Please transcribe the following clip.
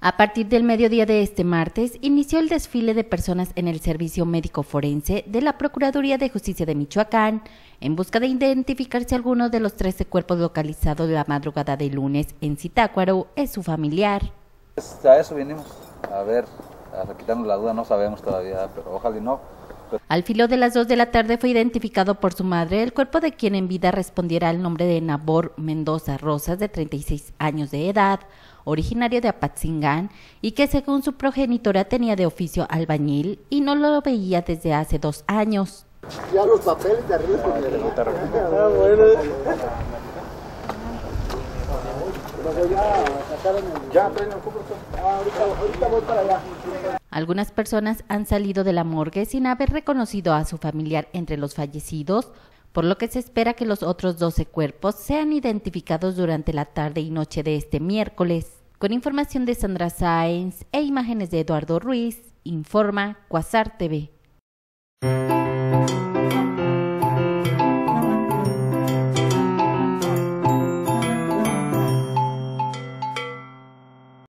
A partir del mediodía de este martes, inició el desfile de personas en el Servicio Médico Forense de la Procuraduría de Justicia de Michoacán, en busca de identificar si alguno de los 13 cuerpos localizados la madrugada de lunes en Zitácuaro, es su familiar. Pues, a eso vinimos, a ver, a quitarnos la duda, no sabemos todavía, pero ojalá y no. Al filo de las 2 de la tarde fue identificado por su madre el cuerpo de quien en vida respondiera al nombre de Nabor Mendoza Rosas, de 36 años de edad, originario de Apatzingán, y que según su progenitora tenía de oficio albañil y no lo veía desde hace dos años. Algunas personas han salido de la morgue sin haber reconocido a su familiar entre los fallecidos, por lo que se espera que los otros 12 cuerpos sean identificados durante la tarde y noche de este miércoles. Con información de Sandra Sáenz e imágenes de Eduardo Ruiz, informa Cuasar TV.